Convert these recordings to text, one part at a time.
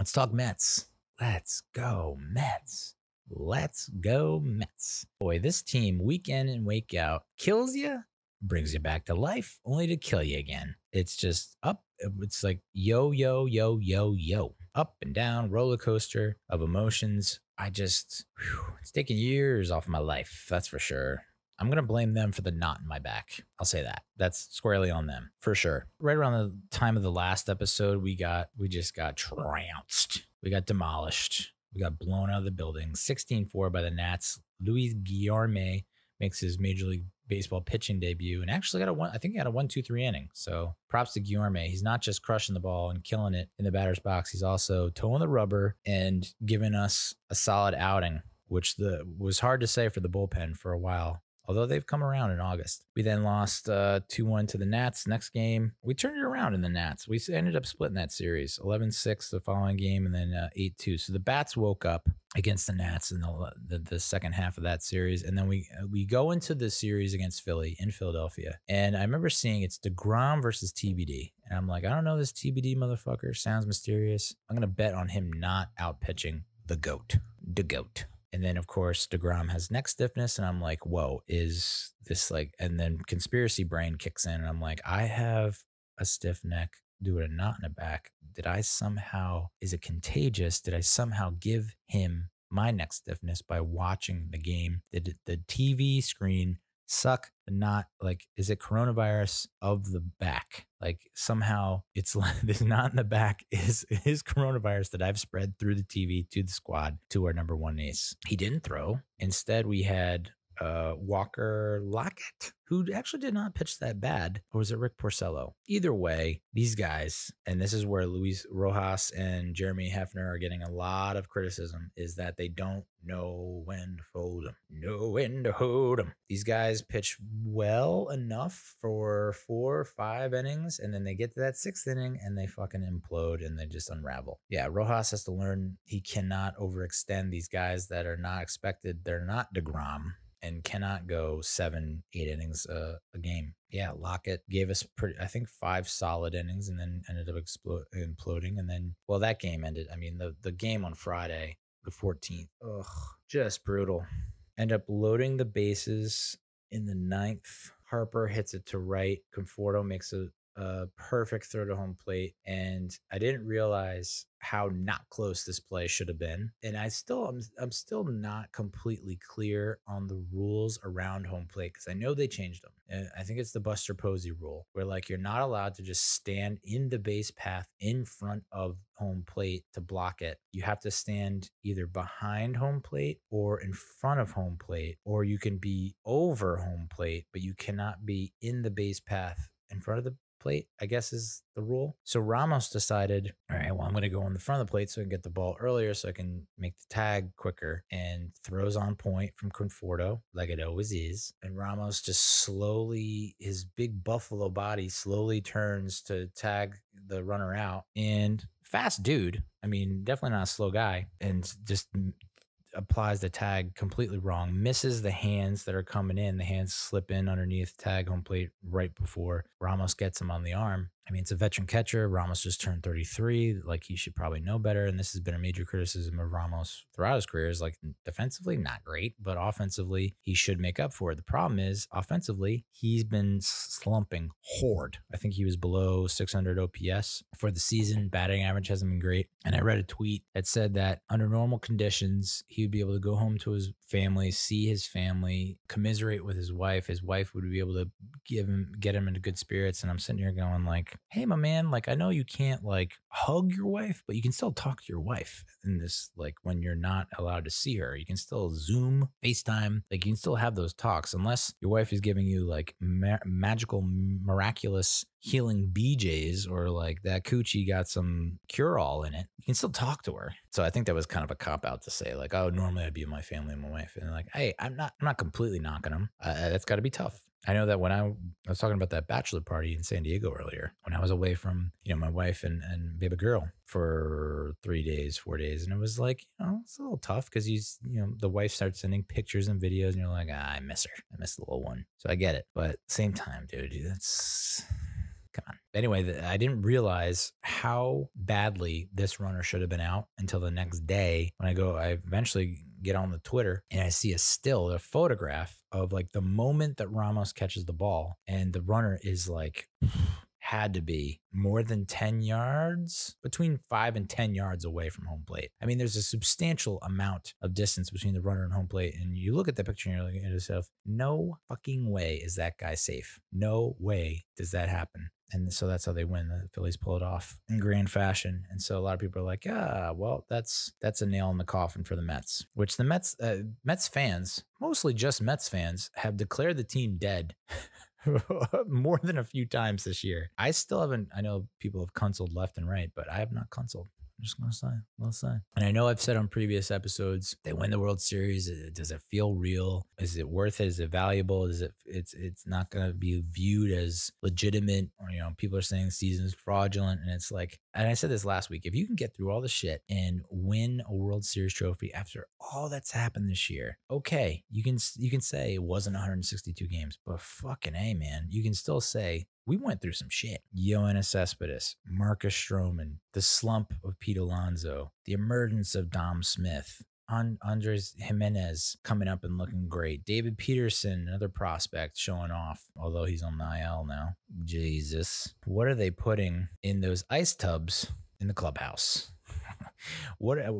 Let's talk Mets. Let's go, Mets. Let's go, Mets. Boy, this team, week in and week out, kills you, brings you back to life, only to kill you again. It's just up. It's like yo, yo, yo, yo, yo. Up and down, roller coaster of emotions. I just, whew, it's taking years off my life, that's for sure. I'm going to blame them for the knot in my back. I'll say that. That's squarely on them for sure. Right around the time of the last episode, we got, we just got trounced. We got demolished. We got blown out of the building 16 4 by the Nats. Luis Guillerme makes his Major League Baseball pitching debut and actually got a one, I think he had a one, two, three inning. So props to Guillorme. He's not just crushing the ball and killing it in the batter's box, he's also towing the rubber and giving us a solid outing which the was hard to say for the bullpen for a while although they've come around in August. We then lost uh, 2 uh, 1 to the Nats next game. We turned it around in the Nats. We ended up splitting that series 11 6 the following game and then uh, 8 uh, 2. So the Bats woke up against the Nats in the, uh, the, the second half of that series, and then we we go into the series against Philly in Philadelphia, and I remember seeing it's Degrom versus TBD, and I'm like, I don't know this TBD motherfucker sounds mysterious. I'm gonna bet on him not out pitching the goat, the goat. And then, of course, DeGrom has neck stiffness. And I'm like, whoa, is this like, and then conspiracy brain kicks in. And I'm like, I have a stiff neck due to a knot in the back. Did I somehow, is it contagious? Did I somehow give him my neck stiffness by watching the game? Did the TV screen suck not like is it coronavirus of the back like somehow it's this not in the back is is coronavirus that i've spread through the tv to the squad to our number one ace he didn't throw instead we had uh, Walker Lockett, who actually did not pitch that bad, or was it Rick Porcello? Either way, these guys, and this is where Luis Rojas and Jeremy Hefner are getting a lot of criticism, is that they don't know when to fold them, know when to hold them. These guys pitch well enough for four or five innings, and then they get to that sixth inning and they fucking implode and they just unravel. Yeah, Rojas has to learn he cannot overextend these guys that are not expected. They're not DeGrom and cannot go seven, eight innings a game. Yeah, Lockett gave us pretty, I think five solid innings, and then ended up explo- imploding. And then, well, that game ended. I mean, the the game on Friday, the 14th, ugh, just brutal. End up loading the bases in the ninth. Harper hits it to right. Conforto makes a a perfect throw to home plate. And I didn't realize how not close this play should have been. And I still, I'm, I'm still not completely clear on the rules around home plate because I know they changed them. And I think it's the Buster Posey rule where like you're not allowed to just stand in the base path in front of home plate to block it. You have to stand either behind home plate or in front of home plate, or you can be over home plate, but you cannot be in the base path in front of the plate, I guess is the rule. So Ramos decided, all right, well, I'm going to go on the front of the plate so I can get the ball earlier so I can make the tag quicker and throws on point from Conforto like it always is. And Ramos just slowly, his big buffalo body slowly turns to tag the runner out and fast dude. I mean, definitely not a slow guy and just applies the tag completely wrong, misses the hands that are coming in. The hands slip in underneath tag home plate right before Ramos gets him on the arm. I mean, it's a veteran catcher. Ramos just turned 33. Like, he should probably know better. And this has been a major criticism of Ramos throughout his career is like defensively, not great, but offensively, he should make up for it. The problem is, offensively, he's been slumping horde. I think he was below 600 OPS for the season. Batting average hasn't been great. And I read a tweet that said that under normal conditions, he would be able to go home to his family, see his family, commiserate with his wife. His wife would be able to give him, get him into good spirits. And I'm sitting here going, like, hey, my man, like I know you can't like hug your wife, but you can still talk to your wife in this, like when you're not allowed to see her. You can still Zoom, FaceTime, like you can still have those talks unless your wife is giving you like ma magical, miraculous healing BJs or like that coochie got some cure all in it, you can still talk to her. So I think that was kind of a cop out to say like, oh, normally I'd be with my family and my wife, and like, hey, I'm not, I'm not completely knocking them. Uh, that's got to be tough. I know that when I, I, was talking about that bachelor party in San Diego earlier, when I was away from, you know, my wife and, and baby girl for three days, four days. And it was like, you know, it's a little tough because you know, the wife starts sending pictures and videos and you're like, ah, I miss her. I miss the little one. So I get it. But same time, dude, that's come on. Anyway, I didn't realize how badly this runner should have been out until the next day when I go. I eventually get on the Twitter and I see a still, a photograph of like the moment that Ramos catches the ball and the runner is like had to be more than 10 yards, between five and 10 yards away from home plate. I mean, there's a substantial amount of distance between the runner and home plate. And you look at that picture and you're looking at yourself, no fucking way is that guy safe. No way does that happen and so that's how they win. The Phillies pull it off in grand fashion, and so a lot of people are like, "Yeah, well, that's that's a nail in the coffin for the Mets," which the Mets uh, Mets fans, mostly just Mets fans, have declared the team dead. more than a few times this year. I still haven't, I know people have consoled left and right, but I have not consoled. I'm just gonna sign. let sign. And I know I've said on previous episodes, they win the World Series. Does it feel real? Is it worth it? Is it valuable? Is it? It's it's not gonna be viewed as legitimate. Or, you know, people are saying the season is fraudulent, and it's like. And I said this last week. If you can get through all the shit and win a World Series trophy after all that's happened this year, okay, you can you can say it wasn't 162 games, but fucking a man, you can still say we went through some shit. Ioannis Cespedes, Marcus Stroman, the slump of Pete Alonso, the emergence of Dom Smith, Andres Jimenez coming up and looking great. David Peterson, another prospect showing off, although he's on IL now. Jesus. What are they putting in those ice tubs in the clubhouse? what uh,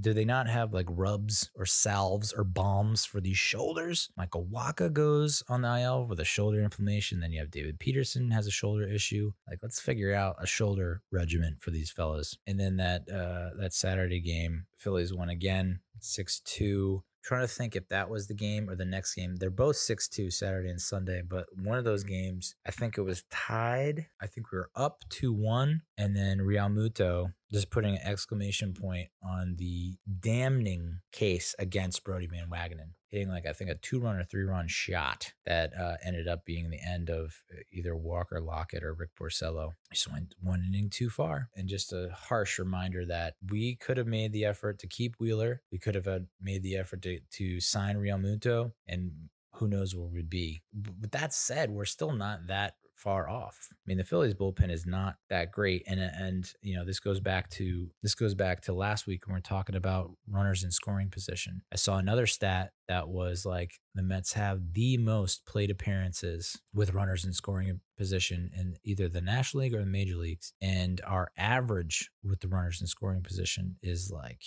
do they not have like rubs or salves or balms for these shoulders? Michael Waka goes on the IL with a shoulder inflammation. Then you have David Peterson has a shoulder issue. Like let's figure out a shoulder regimen for these fellas. And then that uh, that Saturday game, Phillies won again, six two trying to think if that was the game or the next game. They're both 6 2 Saturday and Sunday, but one of those games, I think it was tied. I think we were up 2 1. And then Real Muto just putting an exclamation point on the damning case against Brody Van Wagenen, hitting like I think a two run or three run shot that uh, ended up being the end of uh, either Walker Lockett or Rick Porcello. Just went one inning too far, and just a harsh reminder that we could have made the effort to keep Wheeler, we could have uh, made the effort to to sign Real Muto, and who knows where we'd be. But that said, we're still not that far off. I mean, the Phillies bullpen is not that great, and uh, and you know this goes back to this goes back to last week when we are talking about runners in scoring position. I saw another stat that was like the Mets have the most plate appearances with runners in scoring position in either the National League or the Major Leagues, and our average with the runners in scoring position is like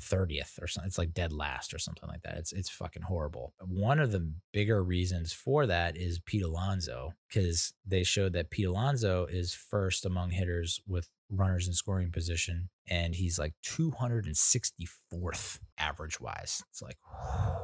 30th or something. It's like dead last or something like that. It's it's fucking horrible. One of the bigger reasons for that is Pete Alonso because they showed that Pete Alonso is first among hitters with runners in scoring position, and he's like 264th average wise. It's like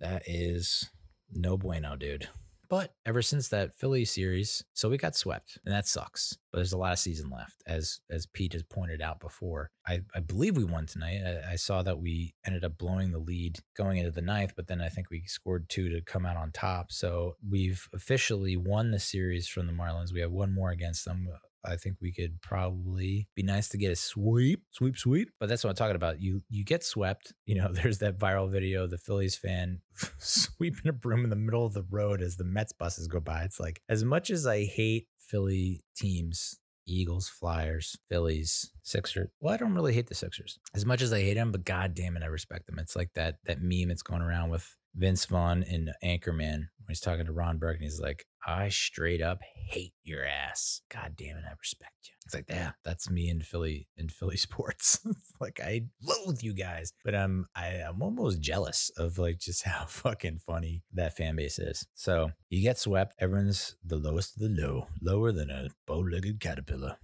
that is no bueno, dude. But ever since that Philly series, so we got swept, and that sucks. But there's a lot of season left, as as Pete has pointed out before. I, I believe we won tonight. I, I saw that we ended up blowing the lead going into the ninth, but then I think we scored two to come out on top. So we've officially won the series from the Marlins. We have one more against them I think we could probably be nice to get a sweep, sweep, sweep. But that's what I'm talking about. You you get swept. You know, there's that viral video, the Phillies fan sweeping a broom in the middle of the road as the Mets buses go by. It's like as much as I hate Philly teams, Eagles, Flyers, Phillies, Sixers. Well, I don't really hate the Sixers as much as I hate them, but god damn it, I respect them. It's like that that meme that's going around with Vince Vaughn in Anchorman when he's talking to Ron Burke and he's like, I straight up hate your ass. God damn it, I respect you. It's like, yeah, that's me in Philly in Philly sports. like I loathe you guys, but um, I'm I, am i am almost jealous of like just how fucking funny that fan base is. So you get swept. Everyone's the lowest of the low, lower than a bow-legged caterpillar.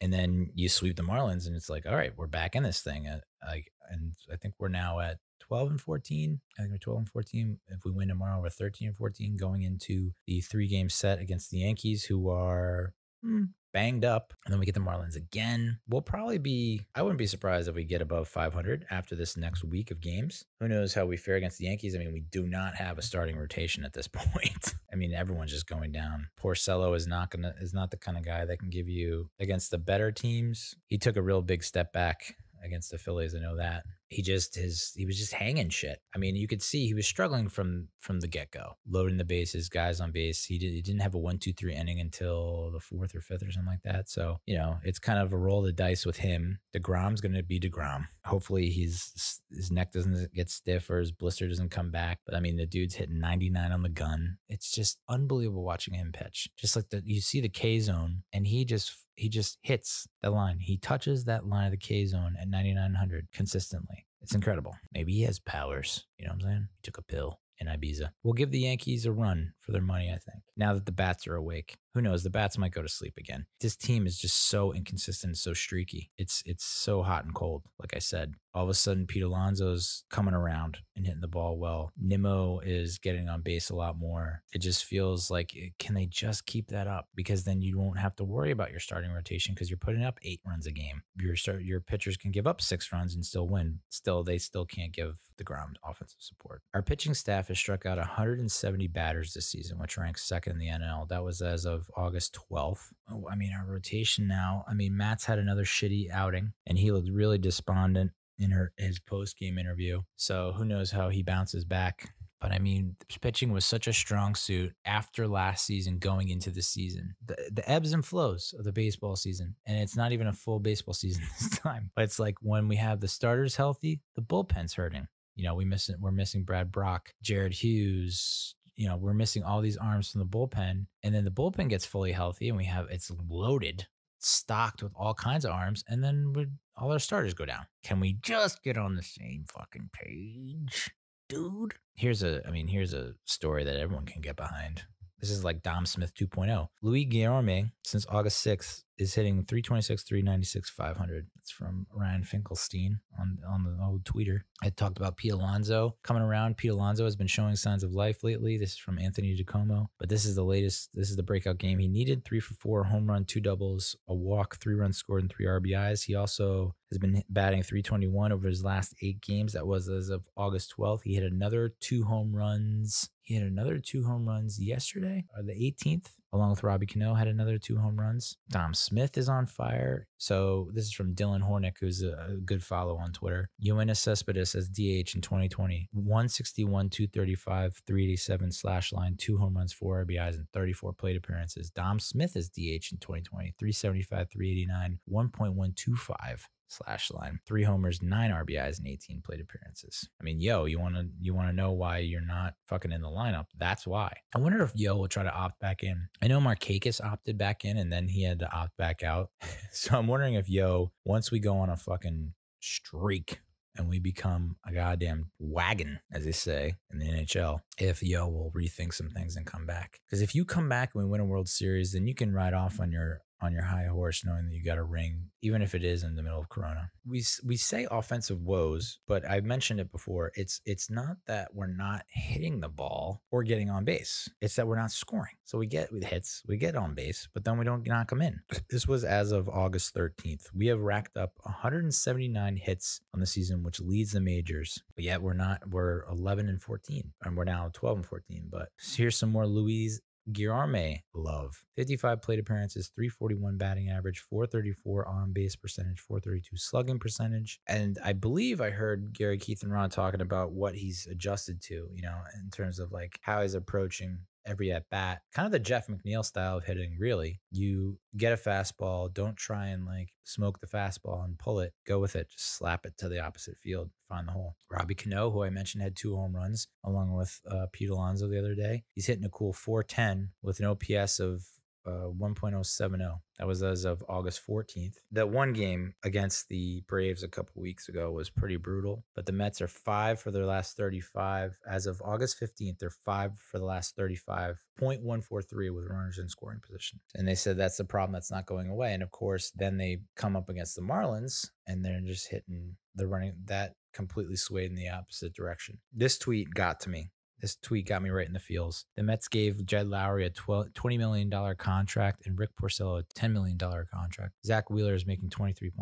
And then you sweep the Marlins, and it's like, all right, we're back in this thing. Uh, like, and I think we're now at 12 and 14. I think we're 12 and 14. If we win tomorrow, we're 13 and 14 going into the three game set against the Yankees, who are hmm, banged up. And then we get the Marlins again. We'll probably be, I wouldn't be surprised if we get above 500 after this next week of games. Who knows how we fare against the Yankees? I mean, we do not have a starting rotation at this point. I mean, everyone's just going down. Porcello is not gonna is not the kind of guy that can give you against the better teams. He took a real big step back against the Phillies. I know that he just his he was just hanging shit. I mean, you could see he was struggling from from the get go, loading the bases, guys on base. He, did, he didn't have a one two three inning until the fourth or fifth or something like that. So you know, it's kind of a roll the dice with him. Degrom's going to be Degrom. Hopefully, he's his neck doesn't get stiff or his blister doesn't come back. But I mean, the dude's hitting 99 on the gun. It's just unbelievable watching him pitch. Just like that, you see the K zone, and he just he just hits the line. He touches that line of the K zone at 9900 consistently. It's incredible. Maybe he has powers. You know what I'm saying? He took a pill in Ibiza. We'll give the Yankees a run for their money, I think, now that the bats are awake who knows? The bats might go to sleep again. This team is just so inconsistent, so streaky. It's it's so hot and cold. Like I said, all of a sudden Pete Alonso's coming around and hitting the ball well. Nimmo is getting on base a lot more. It just feels like it, eh, can they just keep that up? Because then you won't have to worry about your starting rotation because you're putting up eight runs a game. Your start, your pitchers can give up six runs and still win. Still, they still can't give the ground offensive support. Our pitching staff has struck out 170 batters this season, which ranks second in the NL. That was as of August 12th. Oh, I mean, our rotation now. I mean, Matt's had another shitty outing and he looked really despondent in her, his post game interview. So who knows how he bounces back. But I mean, pitching was such a strong suit after last season going into the season. The, the ebbs and flows of the baseball season. And it's not even a full baseball season this time. But it's like when we have the starters healthy, the bullpen's hurting. You know, we miss, we're missing Brad Brock, Jared Hughes, you know, we're missing all these arms from the bullpen. And then the bullpen gets fully healthy and we have it's loaded, stocked with all kinds of arms. And then we all our starters go down. Can we just get on the same fucking page? Dude. Here's a I mean, here's a story that everyone can get behind. This is like Dom Smith 2.0. Louis Guillorme, since August 6th, is hitting 326, 396, 500. It's from Ryan Finkelstein on, on the old Twitter. I talked about Pete Alonso coming around. Pete Alonso has been showing signs of life lately. This is from Anthony DiComo, but this is the latest. This is the breakout game he needed. Three for four, home run, two doubles, a walk, three runs scored, and three RBIs. He also has been batting 321 over his last eight games. That was as of August 12th. He hit another two home runs he had another two home runs yesterday, or the 18th, along with Robbie Cano had another two home runs. Dom Smith is on fire. So this is from Dylan Hornick, who's a good follow on Twitter. Ioannis Cespedes as DH in 2020, 161, 235, 387 slash line, two home runs, four RBIs, and 34 plate appearances. Dom Smith as DH in 2020, 375, 389, 1.125 slash line. Three homers, nine RBIs, and 18 plate appearances. I mean, yo, you wanna you wanna know why you're not fucking in the lineup? That's why. I wonder if yo will try to opt back in. I know Marcakis opted back in and then he had to opt back out. so I'm wondering if yo, once we go on a fucking streak and we become a goddamn wagon, as they say in the NHL, if Yo will rethink some things and come back. Because if you come back and we win a World Series, then you can ride off on your on your high horse knowing that you got a ring even if it is in the middle of corona we we say offensive woes but i have mentioned it before it's it's not that we're not hitting the ball or getting on base it's that we're not scoring so we get with hits we get on base but then we don't knock them in this was as of august 13th we have racked up 179 hits on the season which leads the majors but yet we're not we're 11 and 14 and we're now 12 and 14 but here's some more louise Guillaume Love. 55 plate appearances, 341 batting average, 434 on base percentage, 432 slugging percentage. And I believe I heard Gary Keith and Ron talking about what he's adjusted to, you know, in terms of like how he's approaching every at bat. Kind of the Jeff McNeil style of hitting, really. You get a fastball, don't try and like smoke the fastball and pull it, go with it, just slap it to the opposite field on the hole. Robbie Cano, who I mentioned had two home runs along with uh, Pete Alonso the other day, he's hitting a cool 410 with an OPS of uh, 1.070. That was as of August 14th. That one game against the Braves a couple weeks ago was pretty brutal, but the Mets are five for their last 35. As of August 15th, they're five for the last 35, 0.143 with runners in scoring position. And they said that's the problem that's not going away. And of course, then they come up against the Marlins and they're just hitting the running that completely swayed in the opposite direction. This tweet got to me. This tweet got me right in the feels. The Mets gave Jed Lowry a $20 million contract and Rick Porcello a $10 million contract. Zach Wheeler is making $23.6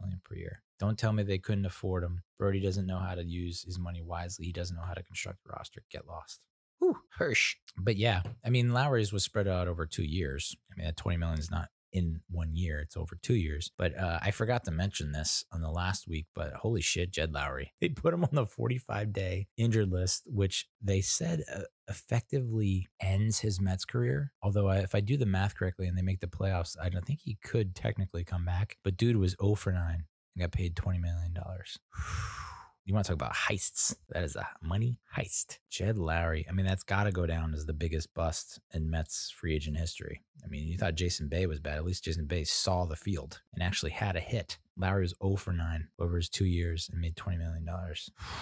million per year. Don't tell me they couldn't afford him. Brody doesn't know how to use his money wisely. He doesn't know how to construct a roster. Get lost. Whew, Hirsch. But yeah, I mean, Lowry's was spread out over two years. I mean, that 20 million is not in one year. It's over two years. But uh, I forgot to mention this on the last week, but holy shit, Jed Lowry. They put him on the 45 day injured list, which they said uh, effectively ends his Mets career. Although, I, if I do the math correctly and they make the playoffs, I don't think he could technically come back. But dude was 0 for 9 and got paid $20 million. You want to talk about heists? That is a money heist. Jed Lowry. I mean, that's got to go down as the biggest bust in Mets free agent history. I mean, you thought Jason Bay was bad. At least Jason Bay saw the field and actually had a hit. Lowry was 0 for 9 over his two years and made $20 million.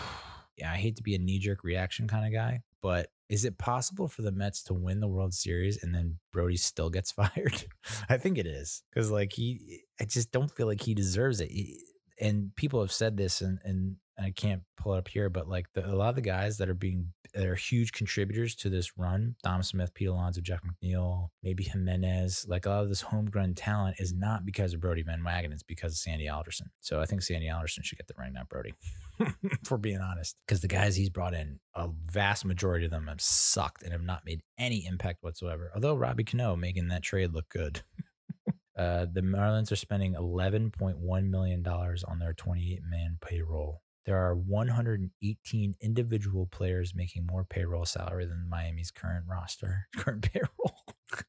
yeah, I hate to be a knee jerk reaction kind of guy, but is it possible for the Mets to win the World Series and then Brody still gets fired? I think it is because like he, I just don't feel like he deserves it. He, and people have said this in, in I can't pull it up here, but like the, a lot of the guys that are being that are huge contributors to this run, Thomas Smith, Pete Alonso, Jack McNeil, maybe Jimenez, like a lot of this homegrown talent is not because of Brody Van Wagen, it's because of Sandy Alderson. So I think Sandy Alderson should get the ring, not Brody, for being honest. Because the guys he's brought in, a vast majority of them have sucked and have not made any impact whatsoever. Although Robbie Cano making that trade look good. Uh, the Marlins are spending $11.1 million on their 28 man payroll there are 118 individual players making more payroll salary than Miami's current roster, current payroll.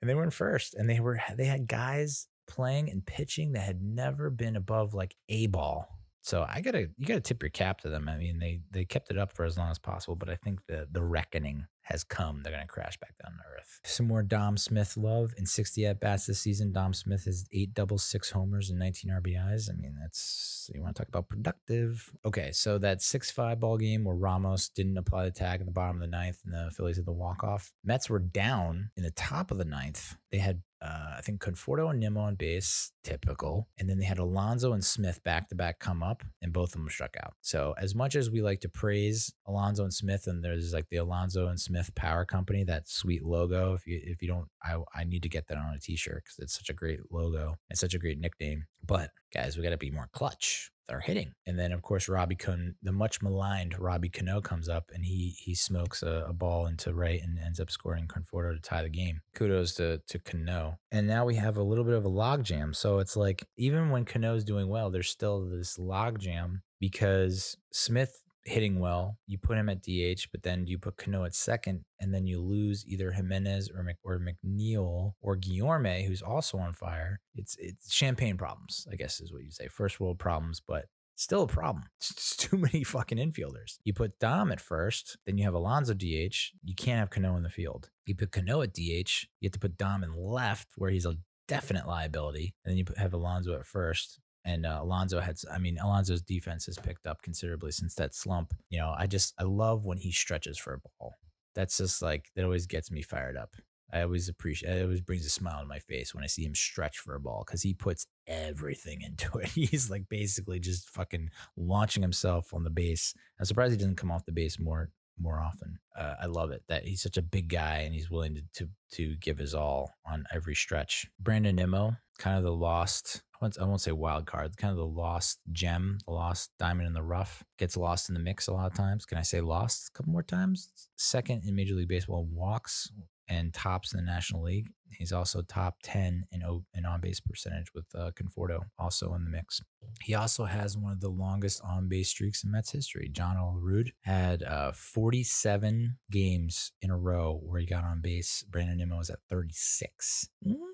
and they were in first, and they were they had guys playing and pitching that had never been above like a ball. So I gotta you gotta tip your cap to them. I mean they they kept it up for as long as possible, but I think the the reckoning has come, they're going to crash back down to earth. Some more Dom Smith love. In 60 at bats this season, Dom Smith has eight doubles, six homers, and 19 RBIs. I mean, that's, you want to talk about productive. Okay, so that 6 5 ball game where Ramos didn't apply the tag in the bottom of the ninth and the Phillies had the walk off. Mets were down in the top of the ninth. They had uh, I think Conforto and Nimmo on base, typical. And then they had Alonso and Smith back to back come up, and both of them struck out. So, as much as we like to praise Alonso and Smith, and there's like the Alonso and Smith Smith Power Company, that sweet logo. If you if you don't, I I need to get that on a T-shirt because it's such a great logo and such a great nickname. But guys, we got to be more clutch with our hitting. And then of course Robbie Cohn, the much maligned Robbie Cano comes up and he he smokes a, a ball into right and ends up scoring Conforto to tie the game. Kudos to to Cano. And now we have a little bit of a logjam. So it's like even when Cano's doing well, there's still this logjam because Smith hitting well. You put him at DH, but then you put Cano at second, and then you lose either Jimenez or Mc, or McNeil or Guillorme, who's also on fire. It's it's champagne problems, I guess is what you say. First world problems, but still a problem. It's too many fucking infielders. You put Dom at first, then you have Alonzo DH. You can't have Cano in the field. You put Cano at DH. You have to put Dom in left, where he's a definite liability, and then you have Alonzo at first. And uh, Alonzo had, I mean, Alonzo's defense has picked up considerably since that slump. You know, I just, I love when he stretches for a ball. That's just like, that always gets me fired up. I always appreciate it always brings a smile to my face when I see him stretch for a ball because he puts everything into it. He's like basically just fucking launching himself on the base. I'm surprised he doesn't come off the base more more often. Uh, I love it that he's such a big guy and he's willing to to, to give his all on every stretch. Brandon Nimmo, kind of the lost I won't say wild card, kind of the lost gem, the lost diamond in the rough, gets lost in the mix a lot of times. Can I say lost a couple more times? Second in Major League Baseball walks and tops in the National League. He's also top 10 in, o- in on base percentage with uh, Conforto also in the mix. He also has one of the longest on base streaks in Mets history. John Olerud had uh, 47 games in a row where he got on base. Brandon Nimmo was at 36. Mm-hmm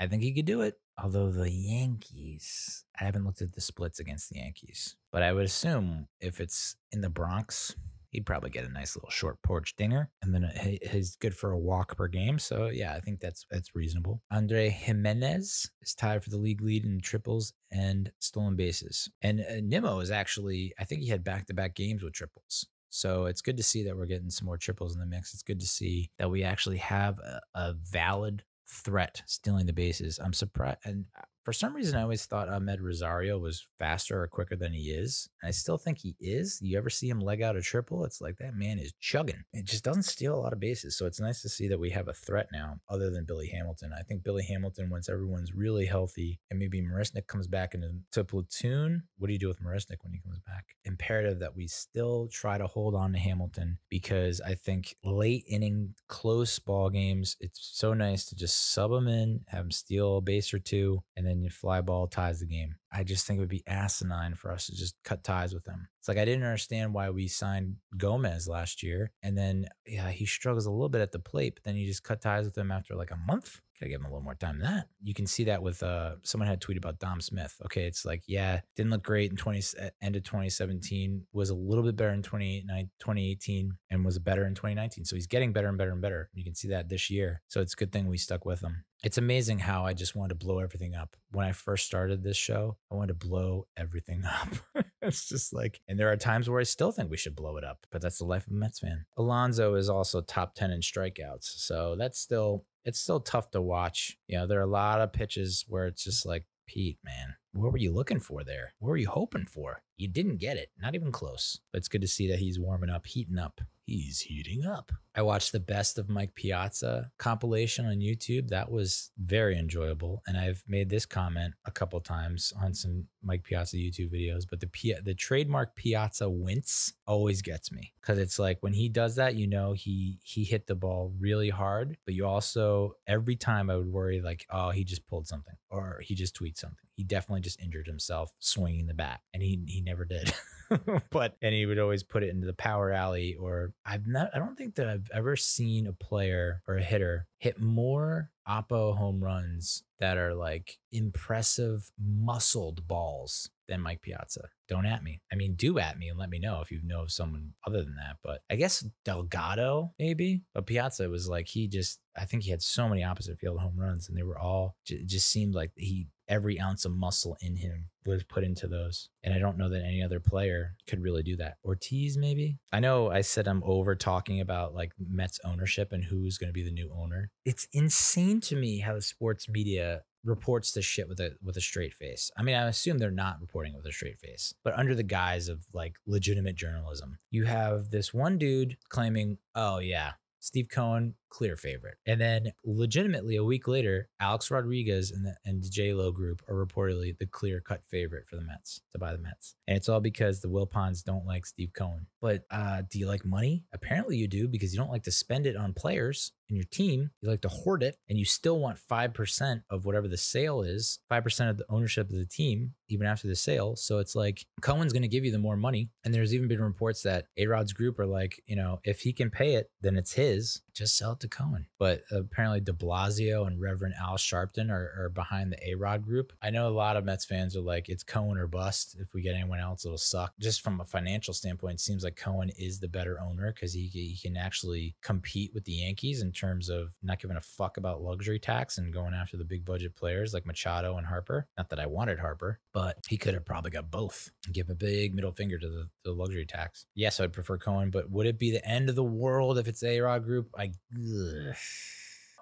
I think he could do it. Although the Yankees, I haven't looked at the splits against the Yankees, but I would assume if it's in the Bronx, he'd probably get a nice little short porch dinger, and then uh, he's good for a walk per game. So yeah, I think that's that's reasonable. Andre Jimenez is tied for the league lead in triples and stolen bases, and uh, Nimmo is actually I think he had back to back games with triples. So it's good to see that we're getting some more triples in the mix. It's good to see that we actually have a, a valid threat stealing the bases. I'm surprised, and uh, for some reason, I always thought Ahmed Rosario was faster or quicker than he is. I still think he is. You ever see him leg out a triple? It's like that man is chugging. It just doesn't steal a lot of bases. So it's nice to see that we have a threat now other than Billy Hamilton. I think Billy Hamilton, once everyone's really healthy and maybe Marisnik comes back into to platoon, what do you do with Marisnik when he comes back? Imperative that we still try to hold on to Hamilton because I think late inning, close ball games, it's so nice to just sub him in, have him steal a base or two, and then then your fly ball ties the game. I just think it would be asinine for us to just cut ties with them. It's like I didn't understand why we signed Gomez last year, and then yeah, he struggles a little bit at the plate, but then you just cut ties with him after like a month. Gotta give him a little more time than that. You can see that with uh, someone had a tweet about Dom Smith. Okay, it's like yeah, didn't look great in twenty uh, end of twenty seventeen, was a little bit better in 2018, and was better in twenty nineteen. So he's getting better and better and better. You can see that this year. So it's a good thing we stuck with him it's amazing how I just wanted to blow everything up. When I first started this show, I wanted to blow everything up. it's just like, and there are times where I still think we should blow it up, but that's the life of a Mets fan. Alonzo is also top 10 in strikeouts. So that's still, it's still tough to watch. You know, there are a lot of pitches where it's just like, Pete, man, what were you looking for there? What were you hoping for? You didn't get it, not even close. But it's good to see that he's warming up, heating up. He's heating up. I watched the best of Mike Piazza compilation on YouTube. That was very enjoyable, and I've made this comment a couple times on some Mike Piazza YouTube videos. But the P- the trademark Piazza wince always gets me because it's like when he does that, you know he he hit the ball really hard, but you also every time I would worry like, oh, he just pulled something or he just tweets something he definitely just injured himself swinging the bat, and he he never did. but and he would always put it into the power alley. Or I've not, I don't think that I've ever seen a player or a hitter hit more Oppo home runs that are like impressive muscled balls than Mike Piazza. Don't at me. I mean, do at me and let me know if you know of someone other than that. But I guess Delgado, maybe. But Piazza was like, he just, I think he had so many opposite field home runs and they were all, it just seemed like he, every ounce of muscle in him was put into those. And I don't know that any other player could really do that. Ortiz, maybe. I know I said I'm over talking about like Mets ownership and who's going to be the new owner. It's insane insane to me how the sports media reports this shit with a with a straight face. I mean, I assume they're not reporting it with a straight face, but under the guise of like legitimate journalism. You have this one dude claiming, "Oh yeah, Steve Cohen clear favorite. And then, legitimately, a week later, Alex Rodriguez and the, and J Lo group are reportedly the clear cut favorite for the Mets to buy the Mets. And it's all because the Wilpons don't like Steve Cohen. But uh, do you like money? Apparently, you do because you don't like to spend it on players and your team. You like to hoard it, and you still want five percent of whatever the sale is, five percent of the ownership of the team, even after the sale. So it's like Cohen's going to give you the more money. And there's even been reports that A Rod's group are like, you know, if he can pay it, then it's his just sell it to Cohen. But apparently, De Blasio and Reverend Al Sharpton are, are behind the A Rod group. I know a lot of Mets fans are like, it's Cohen or bust. If we get anyone else, it'll suck. Just from a financial standpoint, it seems like Cohen is the better owner because he, he can actually compete with the Yankees in terms of not giving a fuck about luxury tax and going after the big budget players like Machado and Harper. Not that I wanted Harper, but he could have probably got both. Give a big middle finger to the, the luxury tax. Yes, I'd prefer Cohen, but would it be the end of the world if it's A Rod Group? I like, Ugh.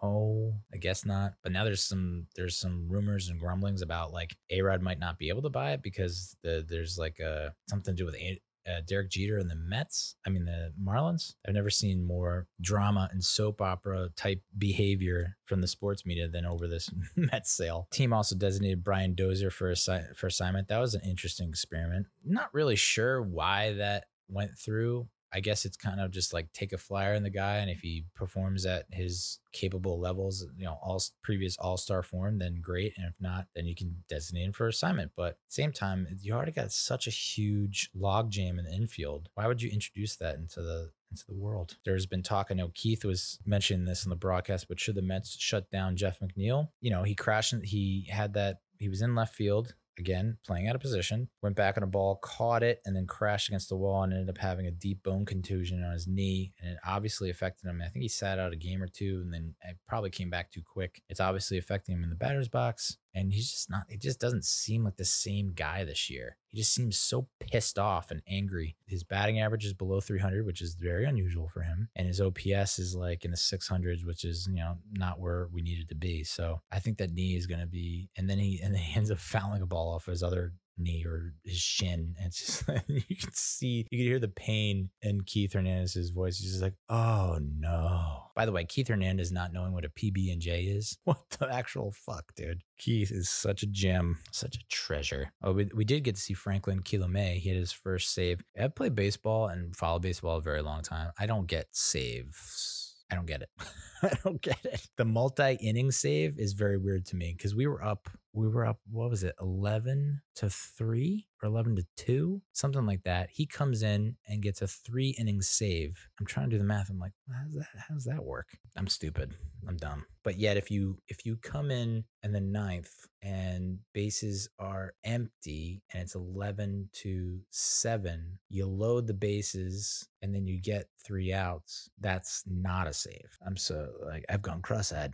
oh, I guess not. But now there's some there's some rumors and grumblings about like A Rod might not be able to buy it because the there's like a uh, something to do with a- uh, Derek Jeter and the Mets, I mean, the Marlins. I've never seen more drama and soap opera type behavior from the sports media than over this Mets sale. Team also designated Brian Dozier for, assi- for assignment. That was an interesting experiment. Not really sure why that went through. I guess it's kind of just like take a flyer on the guy, and if he performs at his capable levels, you know, all previous All Star form, then great, and if not, then you can designate him for assignment. But same time, you already got such a huge log jam in the infield. Why would you introduce that into the into the world. There's been talk. I know Keith was mentioning this in the broadcast, but should the Mets shut down Jeff McNeil? You know, he crashed. He had that. He was in left field again, playing out of position, went back on a ball, caught it, and then crashed against the wall and ended up having a deep bone contusion on his knee. And it obviously affected him. I think he sat out a game or two and then it probably came back too quick. It's obviously affecting him in the batter's box and he's just not it just doesn't seem like the same guy this year he just seems so pissed off and angry his batting average is below 300 which is very unusual for him and his ops is like in the 600s which is you know not where we needed to be so i think that knee is going to be and then he and then he ends up fouling a ball off his other knee or his shin. And it's just like, you can see, you can hear the pain in Keith Hernandez's voice. He's just like, oh no. By the way, Keith Hernandez not knowing what a PB and J is. What the actual fuck, dude? Keith is such a gem, such a treasure. Oh, we, we did get to see Franklin Kilome. He had his first save. i played baseball and followed baseball a very long time. I don't get saves. I don't get it. I don't get it. The multi inning save is very weird to me because we were up we were up what was it 11 to 3 or 11 to 2 something like that he comes in and gets a three inning save i'm trying to do the math i'm like how's that how's that work i'm stupid i'm dumb but yet if you if you come in in the ninth and bases are empty and it's 11 to 7 you load the bases and then you get three outs that's not a save i'm so like i've gone cross-eyed